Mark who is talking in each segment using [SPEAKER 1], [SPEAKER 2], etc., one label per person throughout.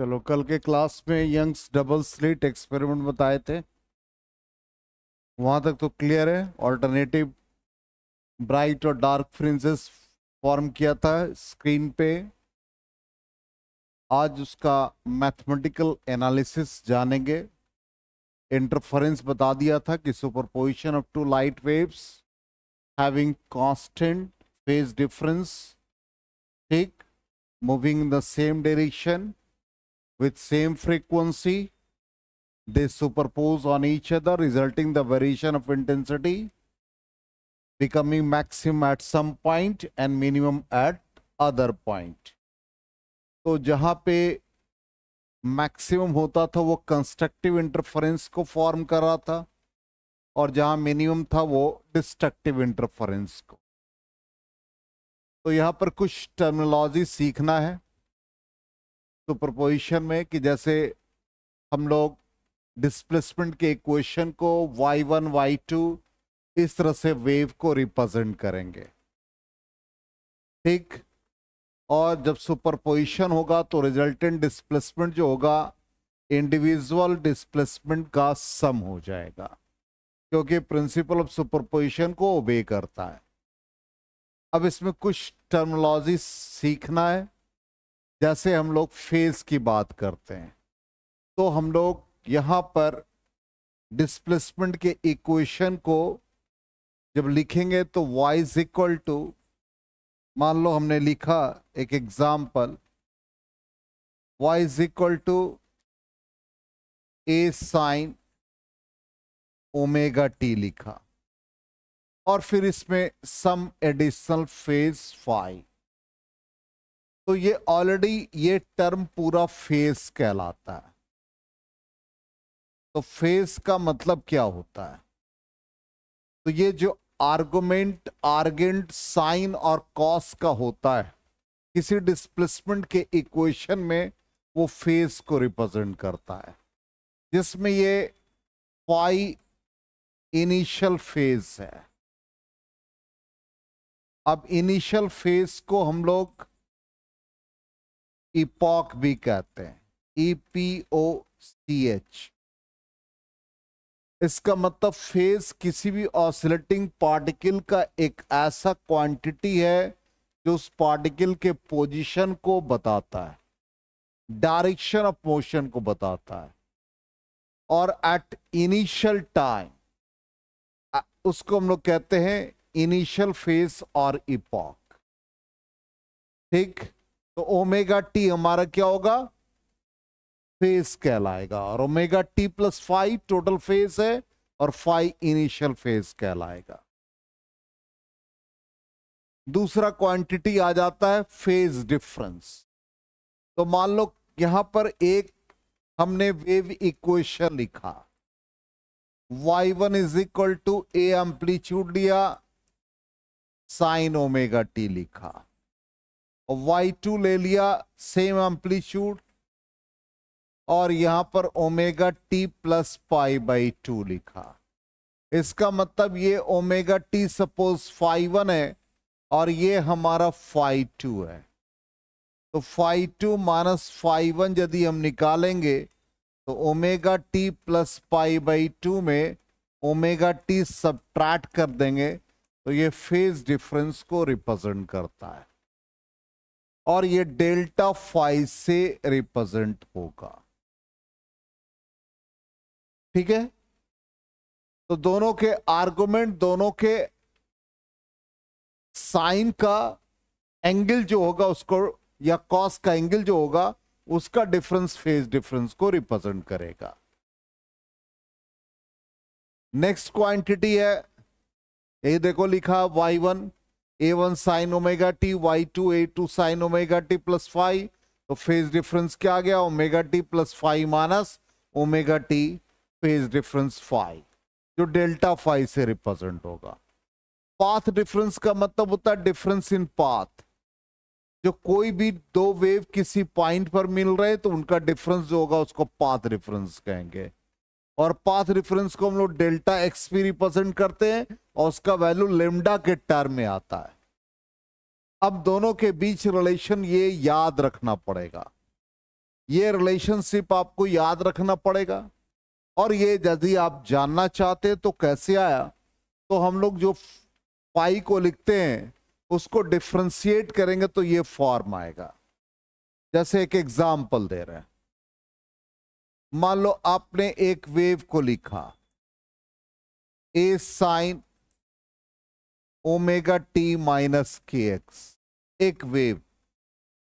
[SPEAKER 1] चलो कल के क्लास में यंग्स डबल स्लिट एक्सपेरिमेंट बताए थे वहां तक तो क्लियर है ऑल्टरनेटिव ब्राइट और डार्क फ्रिंजेस फॉर्म किया था स्क्रीन पे आज उसका मैथमेटिकल एनालिसिस जानेंगे इंटरफरेंस बता दिया था कि superposition of two light waves having constant phase difference ठीक moving the same direction with same frequency. They superpose on each other, resulting the variation of intensity becoming maximum at some point and minimum at other point. तो जहाँ पे maximum होता था वो constructive interference को form कर रहा था और जहां मिनिमम था वो डिस्ट्रक्टिव इंटरफरेंस को तो यहां पर कुछ टर्मिनोलॉजी सीखना है सुपरपोजिशन तो में कि जैसे हम लोग डिस्प्लेसमेंट के इक्वेशन को y1, y2 इस तरह से वेव को रिप्रेजेंट करेंगे ठीक और जब सुपरपोजिशन होगा तो रिजल्टेंट डिस्प्लेसमेंट जो होगा इंडिविजुअल डिस्प्लेसमेंट का सम हो जाएगा क्योंकि प्रिंसिपल ऑफ सुपरपोजिशन को ओबे करता है अब इसमें कुछ टर्मोलॉजी सीखना है जैसे हम लोग फेज की बात करते हैं तो हम लोग यहाँ पर डिस्प्लेसमेंट के इक्वेशन को जब लिखेंगे तो y इज इक्वल टू मान लो हमने लिखा एक example y is equal to A sine omega T लिखा और फिर इसमें सम एडिशनल फेज फाइव तो ये ऑलरेडी ये टर्म पूरा फेस कहलाता है तो फेस का मतलब क्या होता है तो ये जो आर्गुमेंट आर्गेंट साइन और कॉस का होता है किसी डिस्प्लेसमेंट के इक्वेशन में वो फेस को रिप्रेजेंट करता है जिसमें ये फाई इनिशियल फेज है अब इनिशियल फेज को हम लोग इपॉक e भी कहते हैं ईपीओ सी एच इसका मतलब फेज किसी भी ऑसिलेटिंग पार्टिकल का एक ऐसा क्वांटिटी है जो उस पार्टिकल के पोजीशन को बताता है डायरेक्शन ऑफ मोशन को बताता है और एट इनिशियल टाइम उसको हम लोग कहते हैं इनिशियल फेज और इपॉक ठीक तो ओमेगा टी हमारा क्या होगा फेज कहलाएगा और omega T plus five total phase है और फाइव इनिशियल फेज कहलाएगा दूसरा क्वांटिटी आ जाता है फेज डिफरेंस तो मान लो यहां पर एक हमने वेव इक्वेशन लिखा y1 one is equal to A amplitude लिया साइन ओमेगा टी लिखा वाई टू ले लिया सेम एम्पलीट्यूड और यहां पर omega T plus pi by two लिखा इसका मतलब ये omega T suppose five one है और ये हमारा फाइव टू है तो five two minus five one यदि हम निकालेंगे तो omega T plus pi by two में ओमेगा टी सब्ट्रैक्ट कर देंगे तो ये फेज डिफरेंस को रिप्रेजेंट करता है और ये डेल्टा फाइव से रिप्रेजेंट होगा ठीक है तो दोनों के आर्गुमेंट दोनों के साइन का एंगल जो होगा उसको या कॉस का एंगल जो होगा उसका डिफरेंस फेज डिफरेंस को रिप्रेजेंट करेगा नेक्स्ट क्वांटिटी है ये देखो लिखा Y one A one sine omega T Y two A two sine omega T plus five तो फेज डिफरेंस क्या आ गया omega T plus five minus omega T phase difference five जो डेल्टा फाइव से रिप्रेजेंट होगा path difference का मतलब होता है डिफरेंस इन पाथ जो कोई भी दो वेव किसी पॉइंट पर मिल रहे तो उनका डिफरेंस जो होगा उसको पाथ डिफरेंस कहेंगे और पाथ डिफरेंस को हम लोग डेल्टा एक्स भी रिप्रेजेंट करते हैं और उसका वैल्यू लेमडा के टर्म में आता है अब दोनों के बीच रिलेशन ये याद रखना पड़ेगा ये रिलेशनशिप आपको याद रखना पड़ेगा और ये यदि आप जानना चाहते तो कैसे आया तो हम लोग जो पाई को लिखते हैं उसको डिफ्रेंशिएट करेंगे तो ये फॉर्म आएगा जैसे एक एग्जाम्पल दे रहे हैं मान लो आपने एक वेव को लिखा A sine omega T minus K X एक वेव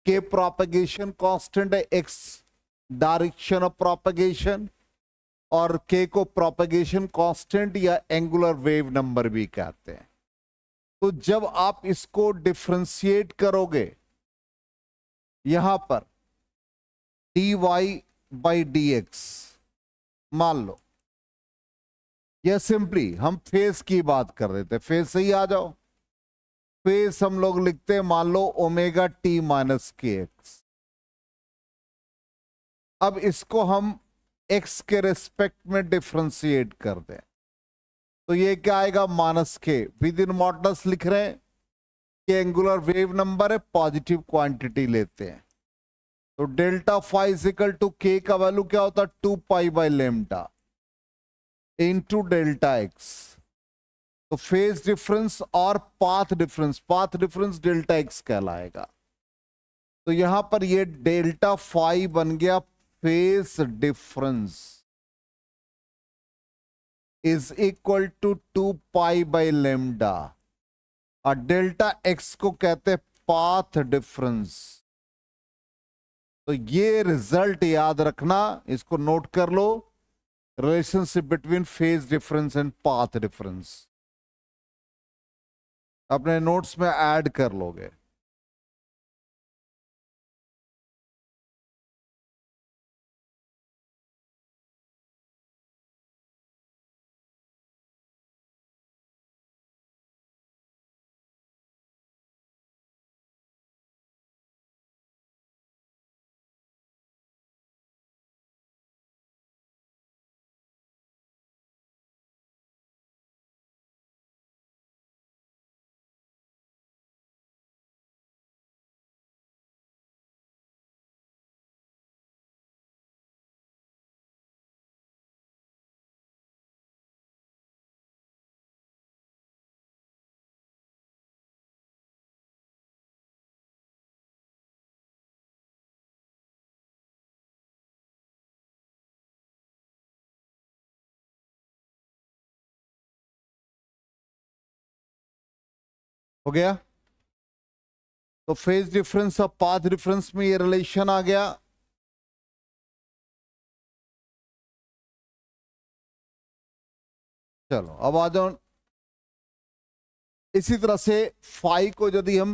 [SPEAKER 1] के प्रोपगेशन कांस्टेंट है एक्स डायरेक्शन ऑफ प्रोपगेशन और के को प्रोपगेशन कांस्टेंट या एंगुलर वेव नंबर भी कहते हैं तो जब आप इसको डिफ्रेंशिएट करोगे यहां पर D Y by D X मान लो या सिंपली हम फेस की बात कर रहे थे फेस से ही आ जाओ फेस हम लोग लिखते हैं मान लो omega T minus K X अब इसको हम एक्स के रेस्पेक्ट में डिफ्रेंशिएट कर दें तो ये क्या आएगा माइनस के विद इन मॉडल्स लिख रहे हैं कि एंगुलर वेव नंबर है पॉजिटिव क्वांटिटी लेते हैं तो डेल्टा फाइजिकल टू के का वैल्यू क्या होता है two pi by lambda two delta X तो फेज डिफरेंस और path difference path difference delta X कहलाएगा तो यहां पर ये डेल्टा फाइव बन गया phase difference is equal to two pi by lambda और डेल्टा एक्स को कहते हैं पाथ डिफरेंस तो ये रिजल्ट याद रखना इसको नोट कर लो relationship between phase difference and path difference
[SPEAKER 2] अपने नोट्स में ऐड कर लोगे हो गया तो फेज डिफरेंस और पाथ डिफरेंस में ये रिलेशन आ गया
[SPEAKER 1] चलो अब आ जाओ इसी तरह से फाई को यदि हम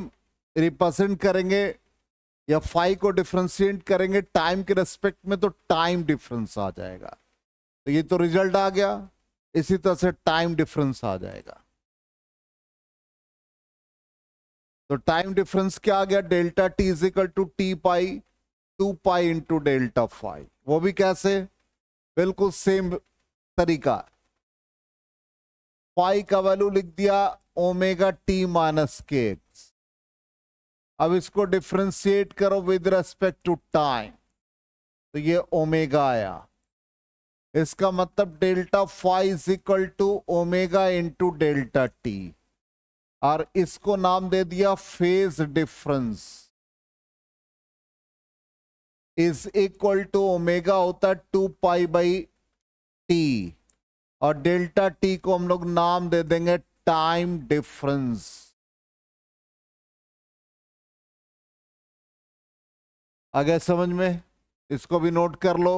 [SPEAKER 1] रिप्रेजेंट करेंगे या फाई को डिफ्रेंशिएट करेंगे टाइम के रेस्पेक्ट में तो टाइम डिफरेंस आ जाएगा तो ये तो रिजल्ट आ गया इसी तरह से टाइम डिफरेंस आ जाएगा तो टाइम डिफरेंस क्या आ गया delta T is equal to T pi two pi into delta phi वो भी कैसे बिल्कुल सेम तरीका फाइव का वैल्यू लिख दिया omega T minus K X अब इसको डिफ्रेंशिएट करो विद रेस्पेक्ट टू टाइम तो ये ओमेगा आया इसका मतलब delta phi is equal to omega into delta T और इसको नाम दे दिया phase difference is equal to omega होता है टू पाई बाई टी और डेल्टा टी को हम लोग नाम दे देंगे टाइम डिफरेंस
[SPEAKER 2] आ गया समझ में इसको भी नोट कर लो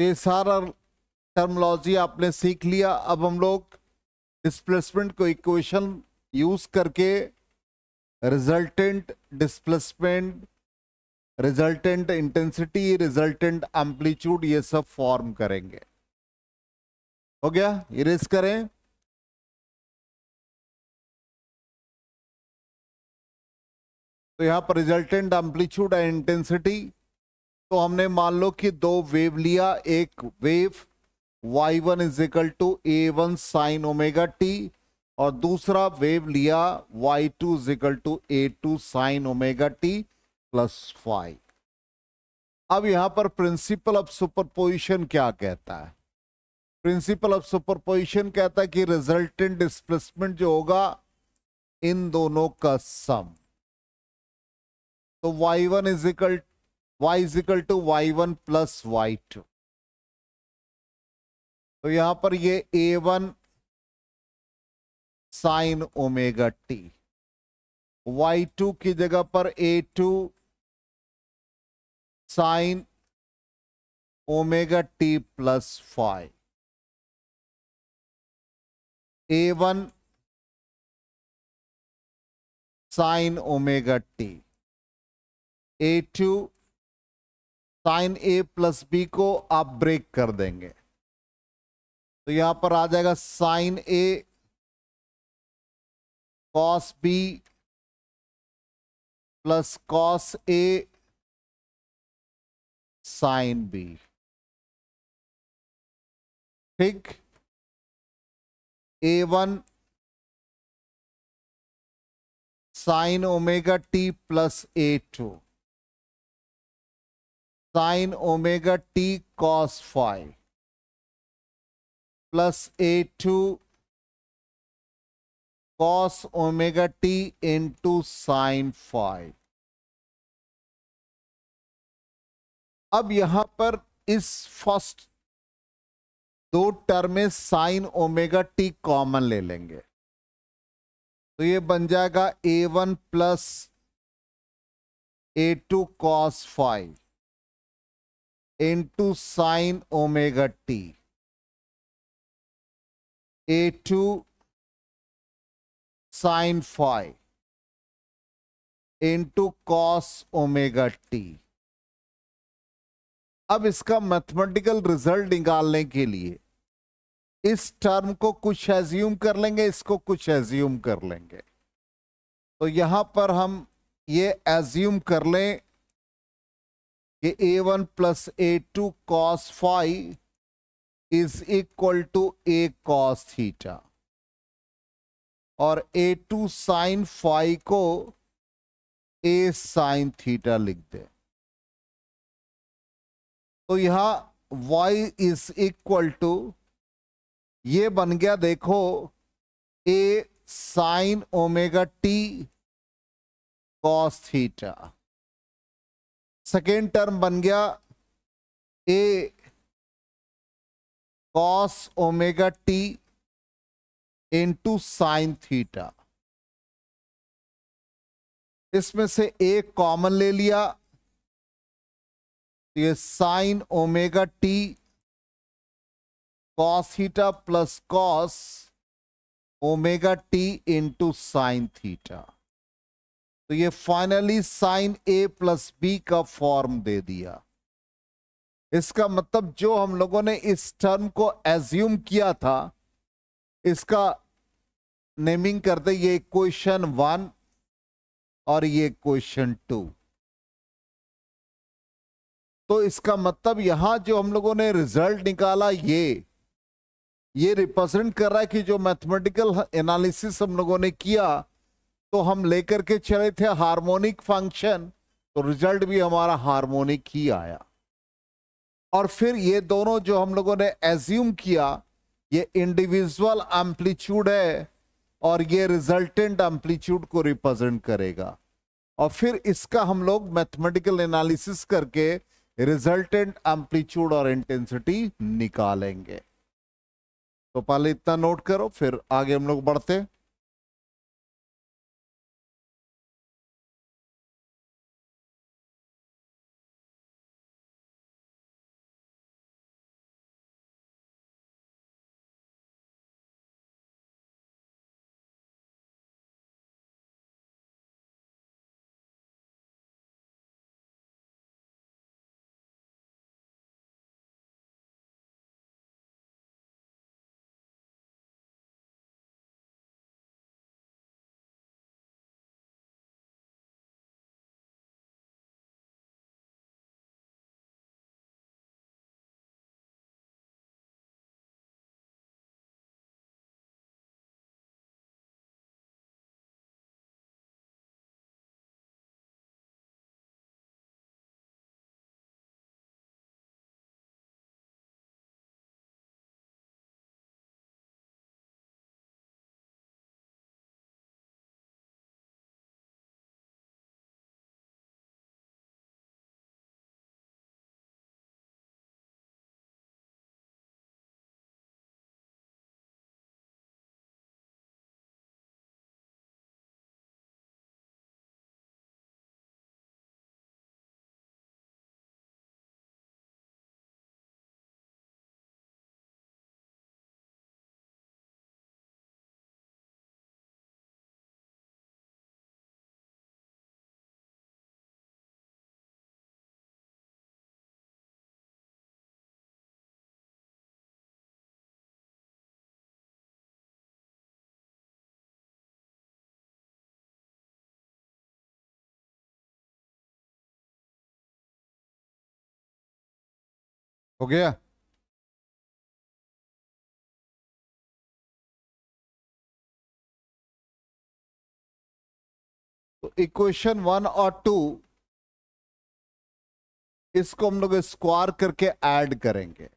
[SPEAKER 1] ये सारा टर्मोलॉजी आपने सीख लिया अब हम लोग डिस्प्लेसमेंट को इक्वेशन यूज करके resultant displacement resultant intensity resultant amplitude ये सब फॉर्म करेंगे हो गया इरेज करें तो यहां पर रिजल्टेंट एम्पलीट्यूड एंड इंटेंसिटी तो हमने मान लो कि दो वेव लिया एक wave y1 one is equal to A one sine omega T और दूसरा वेव लिया y2 two is equal to A two sine omega T plus phi अब यहां पर प्रिंसिपल ऑफ सुपरपोजिशन क्या कहता है प्रिंसिपल ऑफ सुपरपोजिशन कहता है कि रिजल्टेंट डिस्प्लेसमेंट जो होगा इन दोनों का सम तो y1 one is equal y is equal to Y one plus Y two तो यहां पर ये A one sine omega T Y two की जगह पर A two sine omega
[SPEAKER 2] T plus phi A one sine omega T
[SPEAKER 1] A two sine A plus B को आप break कर देंगे तो यहां पर आ जाएगा sine A
[SPEAKER 2] cos B plus cos A sine B ठीक A one sine omega T plus A two sine omega T cos phi plus A two cos omega T into sine phi
[SPEAKER 1] अब यहां पर इस first दो term में sign omega T common ले लेंगे तो ये बन जाएगा A one plus A two cos phi sine
[SPEAKER 2] omega T A two sine phi into cos
[SPEAKER 1] omega T अब इसका मैथमेटिकल रिजल्ट निकालने के लिए इस टर्म को कुछ एज्यूम कर लेंगे इसको कुछ एज्यूम कर लेंगे तो यहां पर हम ये एज्यूम कर लें कि A one plus A two cos phi is equal to A cos theta और ए टू साइन फाइव को ए साइन थीटा लिख दे तो यहां वाई इज इक्वल टू ये बन गया देखो A sine omega T cos theta second term बन गया A
[SPEAKER 2] cos omega T into
[SPEAKER 1] sine theta इसमें से एक कॉमन ले लिया तो ये sine omega T cos theta plus cos omega T into sine theta तो ये finally sine A plus B का फॉर्म दे दिया इसका मतलब जो हम लोगों ने इस टर्म को एज्यूम किया था इसका नेमिंग करते ये क्वेश्चन वन और ये क्वेश्चन टू तो इसका मतलब यहां जो हम लोगों ने रिजल्ट निकाला ये ये रिप्रेजेंट कर रहा है कि जो मैथमेटिकल एनालिसिस हम लोगों ने किया तो हम लेकर के चले थे हार्मोनिक फंक्शन तो रिजल्ट भी हमारा हार्मोनिक ही आया और फिर ये दोनों जो हम लोगों ने एज्यूम किया ये इंडिविजुअल एम्पलीट्यूड है और ये रिजल्टेंट एम्पलीट्यूड को रिप्रेजेंट करेगा और फिर इसका हम लोग मैथमेटिकल एनालिसिस करके रिजल्टेंट एम्पलीट्यूड और इंटेंसिटी निकालेंगे तो पहले इतना नोट करो फिर आगे हम लोग बढ़ते
[SPEAKER 2] हैं हो गया तो इक्वेशन वन और टू इसको हम लोग स्क्वायर करके ऐड करेंगे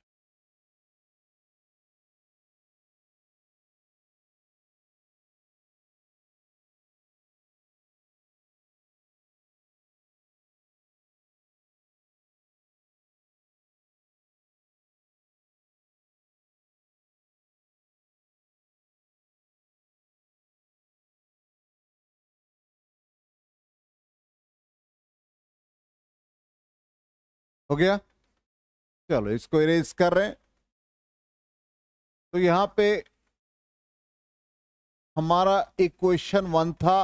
[SPEAKER 2] हो गया चलो इसको इरेज कर रहे हैं तो यहां पे
[SPEAKER 1] हमारा इक्वेशन वन था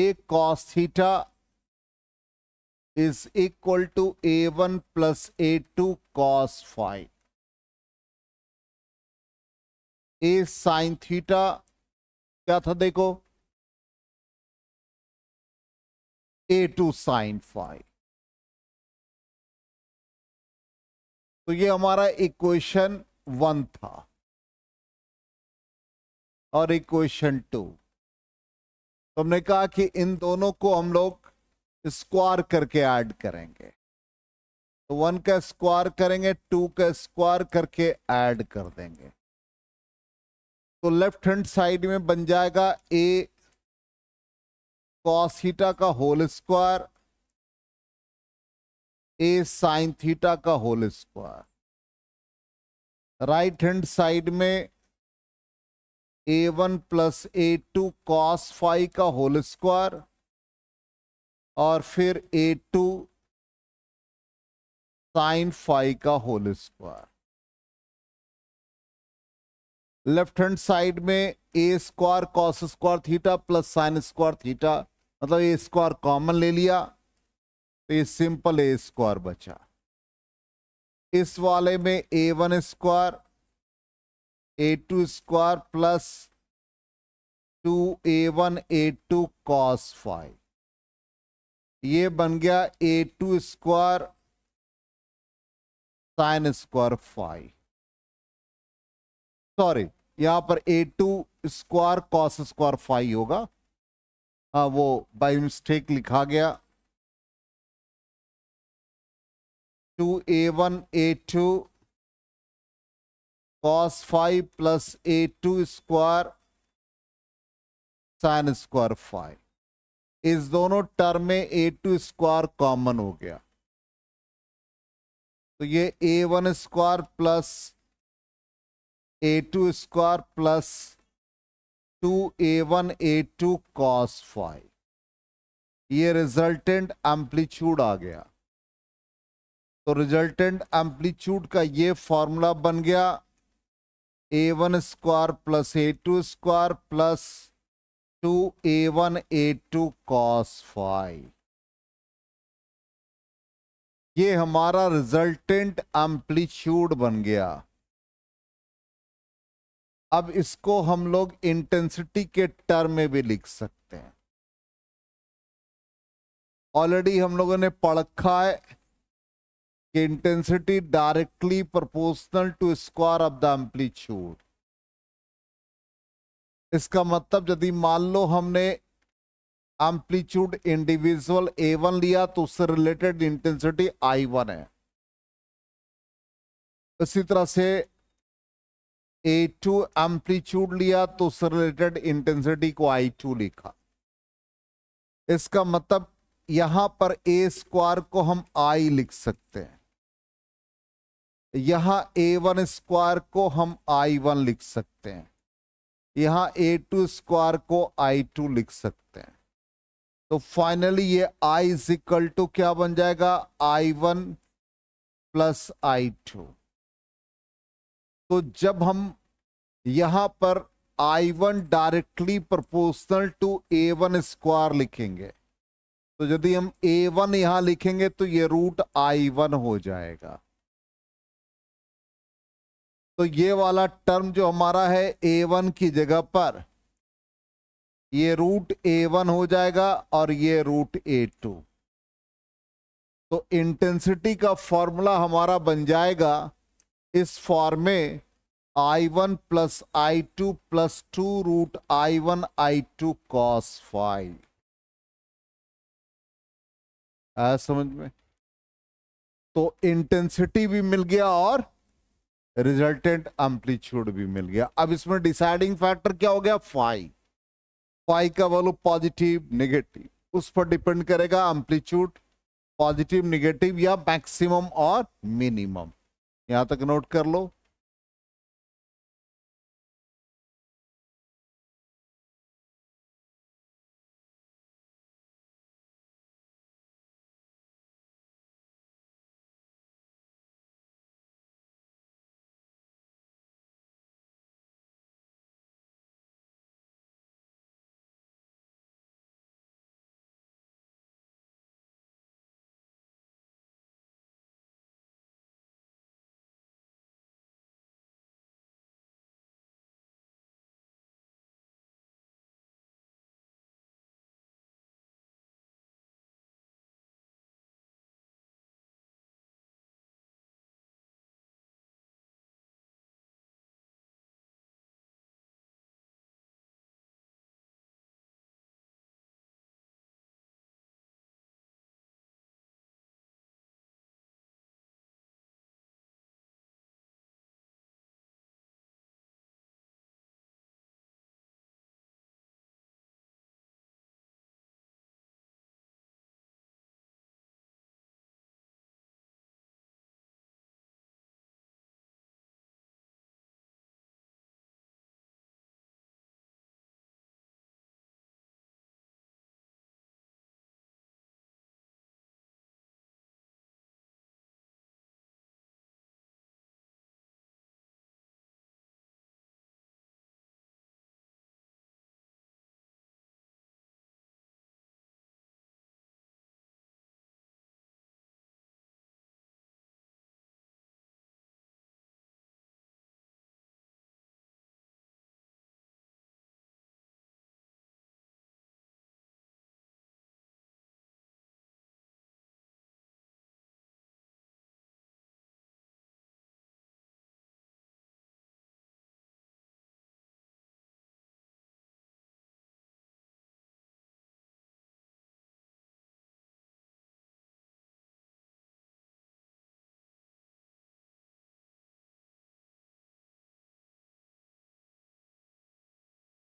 [SPEAKER 1] A cos theta is equal to A one plus A two cos phi A
[SPEAKER 2] sine theta क्या था देखो ए टू साइन फाइव तो ये हमारा इक्वेशन वन था
[SPEAKER 1] और इक्वेशन टू तो हमने कहा कि इन दोनों को हम लोग स्क्वायर करके ऐड करेंगे तो वन का स्क्वायर करेंगे टू का स्क्वायर करके ऐड कर देंगे तो लेफ्ट हैंड साइड में बन जाएगा ए कॉस हीटा का whole square A sine theta का whole square right hand side में A one plus A two cos phi का होल स्क्वायर और फिर ए टू साइन फाइव का whole square left hand side में A square cos square theta plus sine square theta मतलब A square common ले लिया तो ये सिंपल ए स्क्वायर बचा इस वाले में A one square A two square plus two A one A two cos phi ये बन गया A two square sine square phi sorry यहां पर A two square cos square phi होगा हाँ वो बाई मिस्टेक लिखा गया two A one A two cos phi plus A two square sine square phi इस दोनों टर्म में ए टू स्क्वायर कॉमन हो गया तो ये A one square plus A two square plus two A one A two cos phi ये resultant amplitude आ गया तो रिजल्टेंट एम्पलीट्यूड का ये फॉर्मूला बन गया A one square plus A two square plus two A one A two cos phi ये हमारा रिजल्टेंट एम्पलीट्यूड बन गया अब इसको हम लोग इंटेंसिटी के टर्म में भी लिख सकते हैं ऑलरेडी हम लोगों ने पढ़ रखा है कि intensity directly proportional to square of the amplitude इसका मतलब यदि मान लो हमने एम्पलीट्यूड इंडिविजुअल ए वन लिया तो उससे रिलेटेड इंटेंसिटी आई वन है इसी तरह से ए टू एम्पलीट्यूड लिया तो उससे रिलेटेड इंटेंसिटी को आई टू लिखा इसका मतलब यहां पर ए स्क्वायर को हम आई लिख सकते हैं यहाँ ए वन स्क्वायर को हम आई वन लिख सकते हैं यहाँ ए टू स्क्वायर को आई टू लिख सकते हैं तो फाइनली ये आई इज इक्वल टू क्या बन जाएगा I one plus I two तो जब हम यहाँ पर I one directly proportional to A one square लिखेंगे तो यदि हम ए वन यहाँ लिखेंगे तो ये रूट आई वन हो जाएगा तो ये वाला टर्म जो हमारा है ए वन की जगह पर ये रूट ए वन हो जाएगा और ये रूट ए टू तो इंटेंसिटी का फॉर्मूला हमारा बन जाएगा इस फॉर्म में I one plus I two plus two root I one I two cos phi आया समझ में तो इंटेंसिटी भी मिल गया और रिजल्टेंट एम्पलीट्यूड भी मिल गया अब इसमें डिसाइडिंग फैक्टर क्या हो गया फाइव फाइव का वैल्यू पॉजिटिव निगेटिव उस पर डिपेंड करेगा एम्पलीट्यूड पॉजिटिव निगेटिव या मैक्सिमम और मिनिमम यहां तक नोट कर लो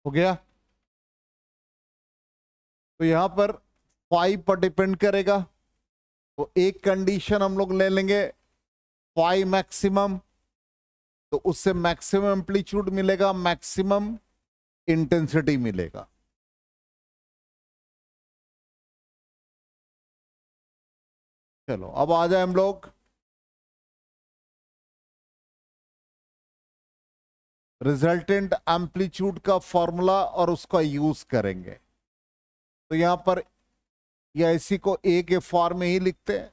[SPEAKER 1] हो गया तो यहां पर फाइव पर डिपेंड करेगा तो एक कंडीशन हम लोग ले लेंगे फाइव मैक्सिमम तो उससे मैक्सिमम एम्पलीट्यूड मिलेगा मैक्सिमम इंटेंसिटी मिलेगा
[SPEAKER 2] चलो अब आ जाए हम लोग रिजल्टेंट
[SPEAKER 1] एम्पलीट्यूड का फॉर्मूला और उसका यूज करेंगे तो यहां पर या इसी को ए के फॉर्म में ही लिखते हैं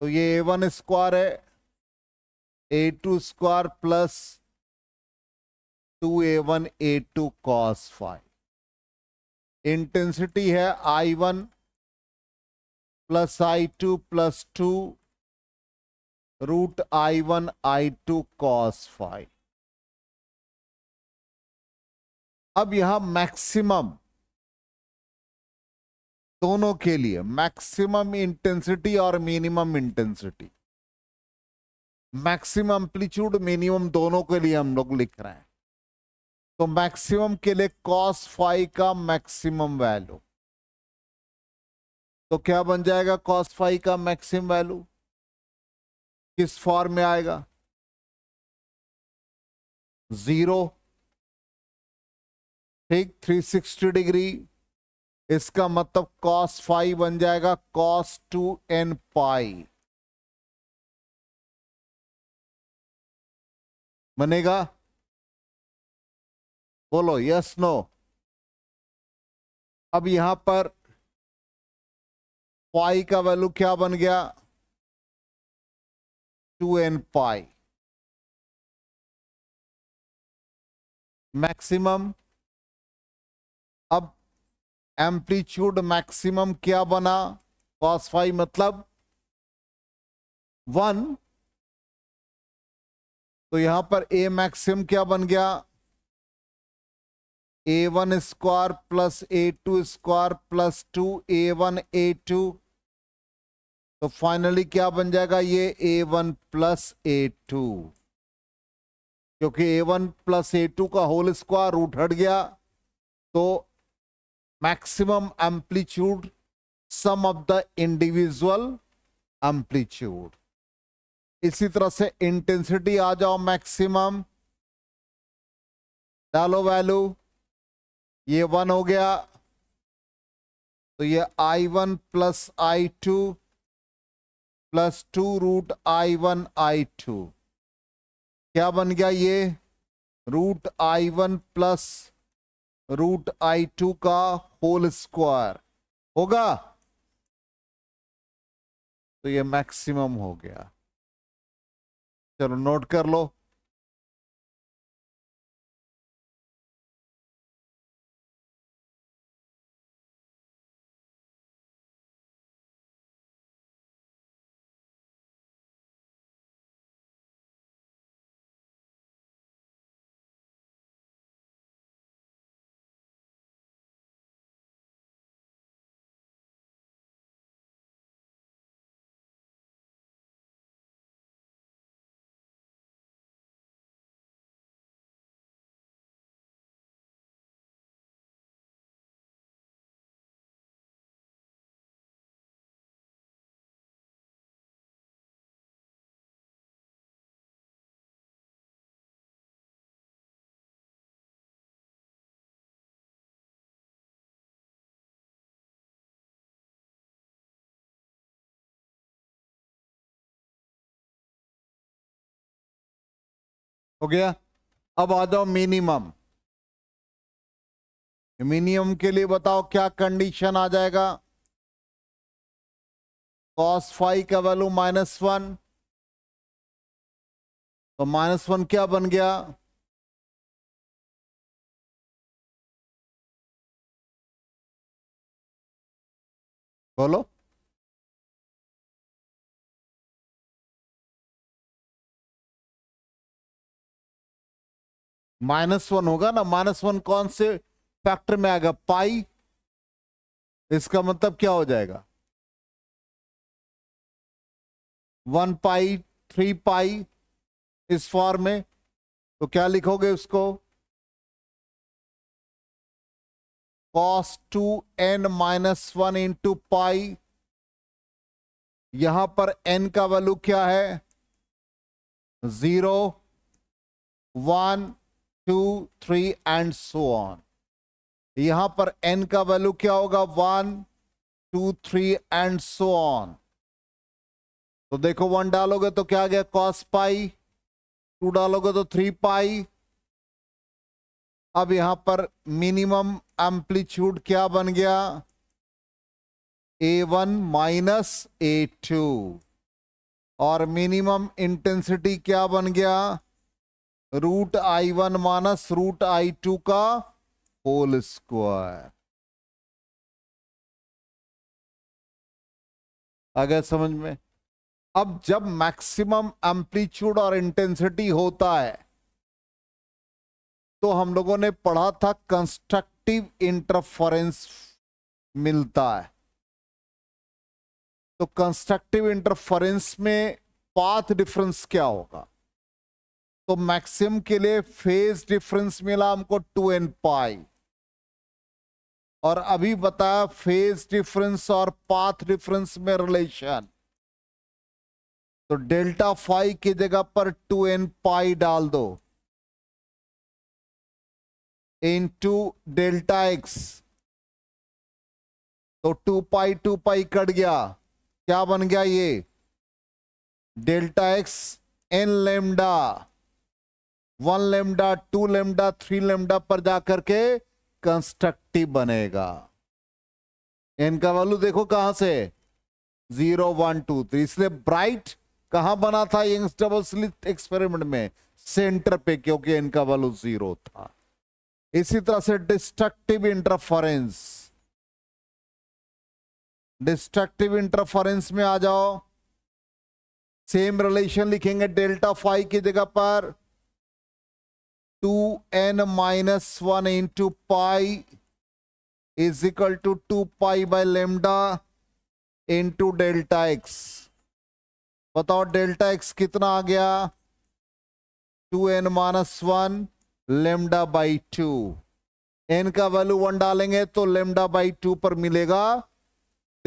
[SPEAKER 1] तो ये ए वन स्क्वायर है A two square plus two A one A two cos phi intensity है I one plus I two plus two root I one I two cos phi अब यहां मैक्सिमम दोनों के लिए मैक्सिमम इंटेंसिटी और minimum intensity maximum amplitude minimum दोनों के लिए हम लोग लिख रहे हैं तो मैक्सिमम के लिए कॉस फाइव का मैक्सिमम वैल्यू तो क्या बन जाएगा कॉस फाइव का मैक्सिमम वैल्यू किस फॉर्म में आएगा जीरो ठीक 360 डिग्री इसका मतलब कॉस फाइव बन जाएगा कॉस टू एन पाई
[SPEAKER 2] बनेगा बोलो यस नो अब यहां पर पाई का वैल्यू क्या बन गया एन पाई मैक्सिमम
[SPEAKER 1] अब एम्पलीट्यूड मैक्सिमम क्या बना कॉस फाइव मतलब वन तो यहां पर ए मैक्सिमम क्या बन गया A one square plus A two square plus two A one A two तो फाइनली क्या बन जाएगा ये A one plus A two क्योंकि A one plus A two का होल स्क्वायर रूट हट गया तो maximum amplitude sum of the individual amplitude इसी तरह से इंटेंसिटी आ जाओ मैक्सिमम डालो वैल्यू ये वन हो गया तो ये I one plus I two plus two root I one I two क्या बन गया ये root I one plus root I two का होल स्क्वायर होगा तो ये मैक्सिमम हो गया चलो नोट कर लो
[SPEAKER 2] हो गया अब आ जाओ मिनिमम
[SPEAKER 1] मिनिमम के लिए बताओ क्या कंडीशन आ जाएगा कॉस फाइव का वैल्यू माइनस वन तो
[SPEAKER 2] माइनस वन क्या बन गया बोलो
[SPEAKER 1] माइनस वन होगा ना माइनस वन कौन से फैक्टर में आएगा पाई इसका मतलब क्या हो जाएगा
[SPEAKER 2] वन पाई थ्री पाई इस
[SPEAKER 1] फॉर्म में तो क्या लिखोगे उसको cos two N minus one into pi यहां पर एन का वैल्यू क्या है zero one two three and so on यहां पर एन का वैल्यू क्या होगा one two three and so on तो देखो वन डालोगे तो क्या आ गया कॉस पाई टू डालोगे तो थ्री पाई अब यहां पर मिनिमम एम्पलीट्यूड क्या बन गया A one minus A two और मिनिमम इंटेंसिटी क्या बन गया root I one minus root I two का होल
[SPEAKER 2] स्क्वायर
[SPEAKER 1] आ गया समझ में अब जब मैक्सिमम एम्पलीट्यूड और इंटेंसिटी होता है तो हम लोगों ने पढ़ा था कंस्ट्रक्टिव इंटरफरेंस मिलता है तो कंस्ट्रक्टिव इंटरफरेंस में पाथ डिफरेंस क्या होगा तो मैक्सिम के लिए फेज डिफरेंस मिला हमको टू एन पाई और अभी बताया फेज डिफरेंस और पाथ डिफरेंस में रिलेशन तो डेल्टा फाइव की जगह पर टू एन पाई डाल दो इन टू डेल्टा एक्स तो two pi two pi cut गया क्या बन गया ये delta X N lambda one lambda two lambda three lambda पर जाकर के कंस्ट्रक्टिव बनेगा इनका वैल्यू देखो कहां से जीरो वन टू थ्री इसलिए ब्राइट कहां बना था यंग्स डबल स्लिट एक्सपेरिमेंट में सेंटर पे क्योंकि इनका वैल्यू जीरो था इसी तरह से डिस्ट्रक्टिव इंटरफरेंस डिस्ट्रक्टिव इंटरफरेंस में आ जाओ सेम रिलेशन लिखेंगे डेल्टा फाइव की जगह पर two N minus one into pi is equal to two pi by lambda into delta X बताओ डेल्टा एक्स कितना आ गया two N minus one lambda by two N का वैल्यू वन डालेंगे तो लेमडा बाई टू पर मिलेगा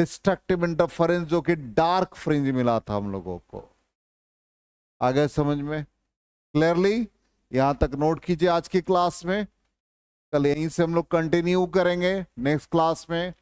[SPEAKER 1] destructive interference जो कि डार्क फ्रिंज मिला था हम लोगों को आ गया समझ में क्लियरली यहां तक नोट कीजिए आज की क्लास में कल यहीं से हम लोग कंटिन्यू करेंगे नेक्स्ट क्लास में